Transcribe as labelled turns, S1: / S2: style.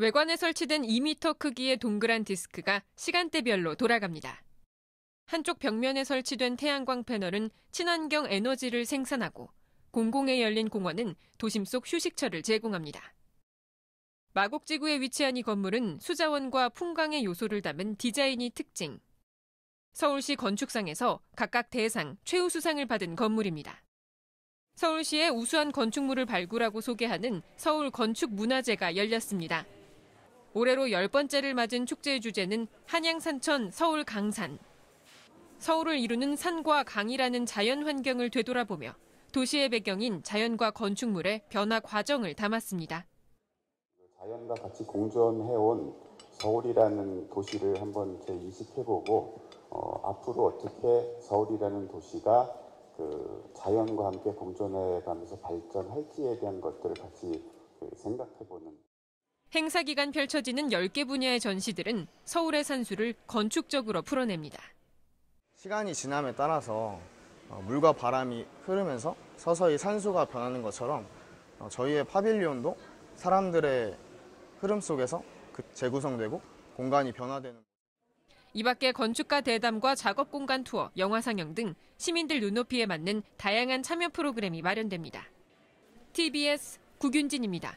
S1: 외관에 설치된 2m 크기의 동그란 디스크가 시간대별로 돌아갑니다. 한쪽 벽면에 설치된 태양광 패널은 친환경 에너지를 생산하고 공공에 열린 공원은 도심 속 휴식처를 제공합니다. 마곡지구에 위치한 이 건물은 수자원과 풍광의 요소를 담은 디자인이 특징. 서울시 건축상에서 각각 대상, 최우수상을 받은 건물입니다. 서울시의 우수한 건축물을 발굴하고 소개하는 서울 건축문화제가 열렸습니다. 올해로 열 번째를 맞은 축제의 주제는 한양산천 서울 강산. 서울을 이루는 산과 강이라는 자연 환경을 되돌아보며 도시의 배경인 자연과 건축물의 변화 과정을 담았습니다.
S2: 자연과 같이 공존해온 서울이라는 도시를 한번 재인식해보고 어, 앞으로 어떻게 서울이라는 도시가 그 자연과 함께 공존해가면서 발전할지에 대한 것들을 같이 그 생각해보는.
S1: 행사 기간 펼쳐지는 10개 분야의 전시들은 서울의 산수를 건축적으로 풀어냅니다.
S3: 시간이 지남에 따라서 어, 물과 바람이 흐르면서 서서히 산수가 변하는 것처럼 어, 저희의 파빌리온도 사람들의 흐름 속에서 그 재구성되고 공간이 변화되는
S1: 이 밖에 건축가 대담과 작업 공간 투어, 영화 상영 등 시민들 눈높이에 맞는 다양한 참여 프로그램이 마련됩니다. TBS 구균진입니다.